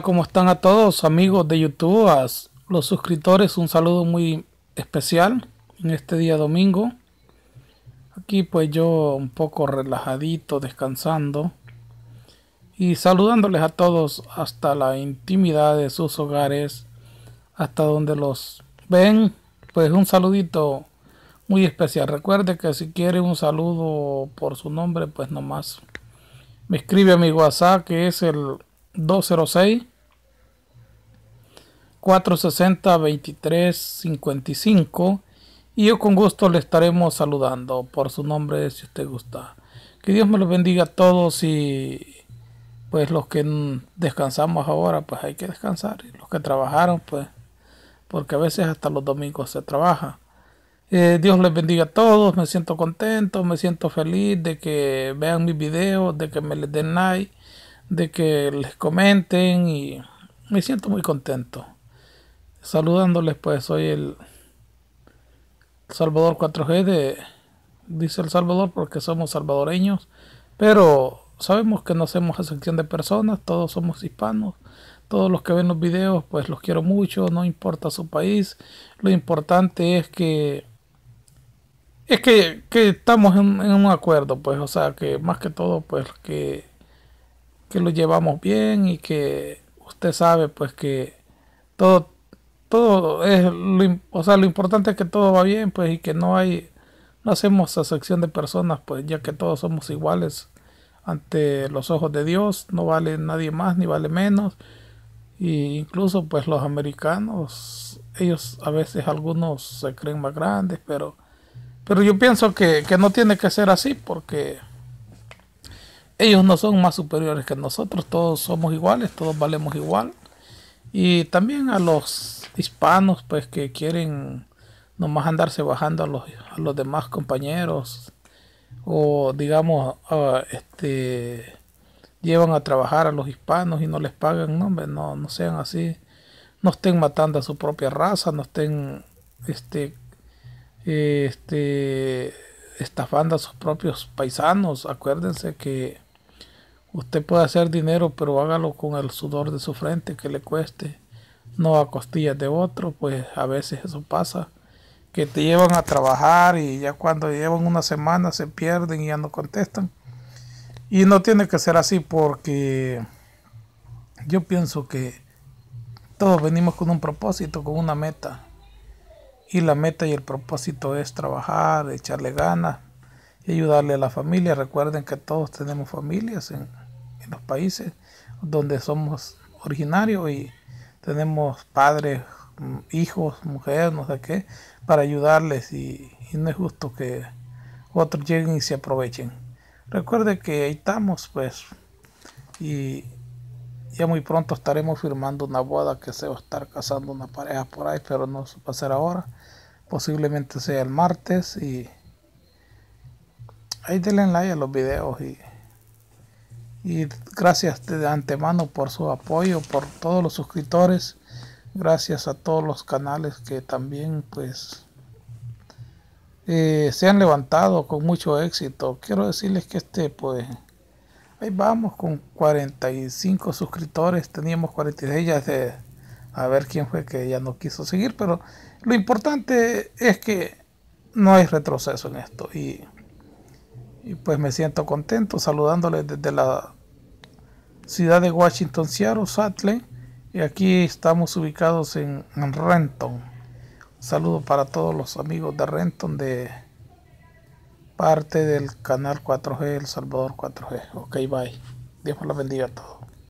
¿Cómo están a todos amigos de YouTube? A los suscriptores un saludo muy especial en este día domingo. Aquí pues yo un poco relajadito, descansando y saludándoles a todos hasta la intimidad de sus hogares, hasta donde los ven. Pues un saludito muy especial. Recuerde que si quiere un saludo por su nombre, pues nomás me escribe a mi WhatsApp que es el 206 460 55 y yo con gusto le estaremos saludando por su nombre si usted gusta. Que Dios me los bendiga a todos y pues los que descansamos ahora pues hay que descansar los que trabajaron pues porque a veces hasta los domingos se trabaja. Eh, Dios les bendiga a todos, me siento contento, me siento feliz de que vean mis videos, de que me les den like de que les comenten y me siento muy contento. Saludándoles pues, soy el Salvador 4G de dice El Salvador porque somos salvadoreños, pero sabemos que no hacemos excepción de personas, todos somos hispanos, todos los que ven los videos pues los quiero mucho, no importa su país, lo importante es que es que, estamos en, un acuerdo, pues, o sea, que más que todo, pues, que que lo llevamos bien y que usted sabe pues que todo todo es lo, o sea, lo importante es que todo va bien pues y que no hay no hacemos acepción de personas pues ya que todos somos iguales ante los ojos de Dios no vale nadie más ni vale menos y incluso pues los americanos ellos a veces algunos se creen más grandes pero pero yo pienso que, que no tiene que ser así porque ellos no son más superiores que nosotros, todos somos iguales, todos valemos igual. Y también a los hispanos, pues que quieren nomás andarse bajando a los, demás compañeros o digamos, este, llevan a trabajar a los hispanos y no les pagan, no, no, no sean así, no estén matando a su propia raza, no estén, este, eh, este, estafando a sus propios paisanos, acuérdense que Usted puede hacer dinero, pero hágalo con el sudor de su frente que le cueste, no a costillas de otro, pues a veces eso pasa, que te llevan a trabajar y ya cuando llevan una semana se pierden y ya no contestan. Y no tiene que ser así porque yo pienso que todos venimos con un propósito, con una meta. Y la meta y el propósito es trabajar, echarle ganas y ayudarle a la familia. Recuerden que todos tenemos familias en, los países donde somos originarios y tenemos padres, mm, hijos, mujeres, no sé qué, para ayudarles y, no es justo que otros lleguen y se aprovechen. Recuerde que ahí estamos, pues, y ya muy pronto estaremos firmando una boda que se va a estar casando una pareja por ahí, pero no va a ser ahora, posiblemente sea el martes y ahí denle like a los videos y y gracias de antemano por su apoyo, por todos los suscriptores. Gracias a todos los canales que también pues eh, se han levantado con mucho éxito. Quiero decirles que este pues ahí vamos con 45 suscriptores. Teníamos 46 ya de a ver quién fue que ya no quiso seguir. Pero lo importante es que no hay retroceso en esto. Y y pues me siento contento saludándoles desde la ciudad de Washington, Seattle, Satle. Y aquí estamos ubicados en, Renton. saludos saludo para todos los amigos de Renton de parte del canal 4G El Salvador 4G. Ok, bye. Dios los bendiga a todos.